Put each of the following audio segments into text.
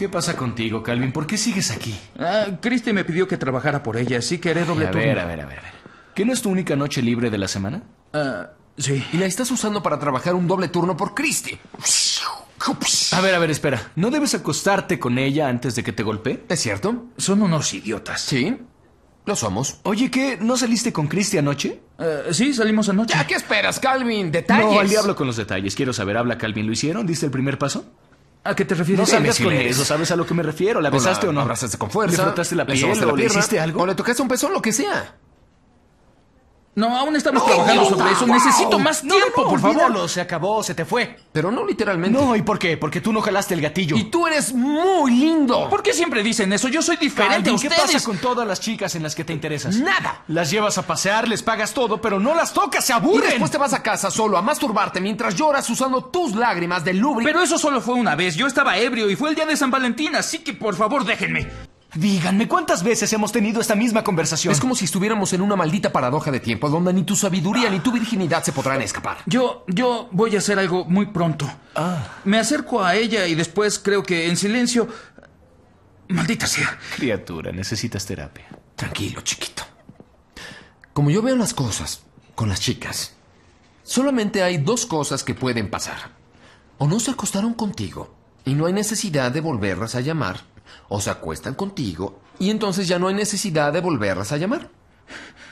¿Qué pasa contigo, Calvin? ¿Por qué sigues aquí? Ah, Christy me pidió que trabajara por ella, así que haré doble turno. a ver, a ver, a ver. ¿Que no es tu única noche libre de la semana? Ah, sí. Y la estás usando para trabajar un doble turno por Christy. A ver, a ver, espera. ¿No debes acostarte con ella antes de que te golpee? ¿Es cierto? Son unos idiotas. Sí, lo somos. Oye, ¿qué? ¿No saliste con Christy anoche? Ah, sí, salimos anoche. ¿Ya qué esperas, Calvin? ¿Detalles? No, al diablo con los detalles. Quiero saber, habla Calvin. ¿Lo hicieron? ¿Diste el primer paso? ¿A qué te refieres? No sabes con eso, ¿sabes a lo que me refiero? ¿La besaste o no? ¿Abrazaste con fuerza? ¿Le frotaste la piel, o le hiciste algo? ¿O le tocaste un pezón, lo que sea? No, aún estamos trabajando sobre eso. Necesito más tiempo, por favor. se acabó, se te fue. Pero no literalmente. No, ¿y por qué? Porque tú no jalaste el gatillo. Y tú eres muy lindo. ¿Por qué siempre dicen eso? Yo soy diferente a ¿Qué pasa con todas las chicas en las que te interesas? Nada. Las llevas a pasear, les pagas todo, pero no las tocas, se aburren. Y después te vas a casa solo a masturbarte mientras lloras usando tus lágrimas de lubricante Pero eso solo fue una vez. Yo estaba ebrio y fue el día de San Valentín, así que por favor déjenme. Díganme, ¿cuántas veces hemos tenido esta misma conversación? Es como si estuviéramos en una maldita paradoja de tiempo donde ni tu sabiduría ni tu virginidad se podrán escapar. Yo, yo voy a hacer algo muy pronto. Ah. Me acerco a ella y después creo que en silencio... Maldita sea. Criatura, necesitas terapia. Tranquilo, chiquito. Como yo veo las cosas con las chicas, solamente hay dos cosas que pueden pasar. O no se acostaron contigo y no hay necesidad de volverlas a llamar o se acuestan contigo y entonces ya no hay necesidad de volverlas a llamar.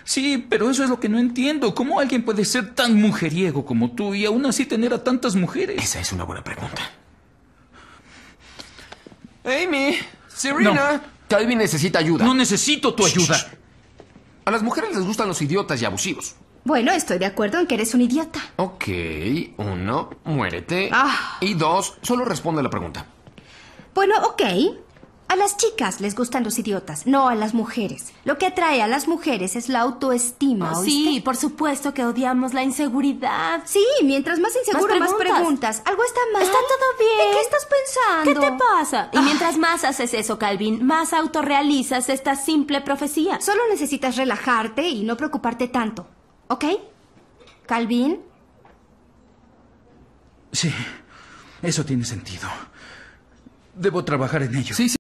Sí, pero eso es lo que no entiendo. ¿Cómo alguien puede ser tan mujeriego como tú y aún así tener a tantas mujeres? Esa es una buena pregunta. Amy, Serena. No. necesita ayuda. No necesito tu ayuda. A las mujeres les gustan los idiotas y abusivos. Bueno, estoy de acuerdo en que eres un idiota. Ok, uno, muérete. Ah. Y dos, solo responde la pregunta. Bueno, ok. A las chicas les gustan los idiotas, no a las mujeres. Lo que atrae a las mujeres es la autoestima. Ah, sí, por supuesto que odiamos la inseguridad. Sí, mientras más inseguro, más preguntas. Algo está mal. Está todo bien. qué estás pensando? ¿Qué te pasa? Y ah. mientras más haces eso, Calvin, más autorrealizas esta simple profecía. Solo necesitas relajarte y no preocuparte tanto. ¿Ok? Calvin. Sí, eso tiene sentido. Debo trabajar en ello. Sí, sí.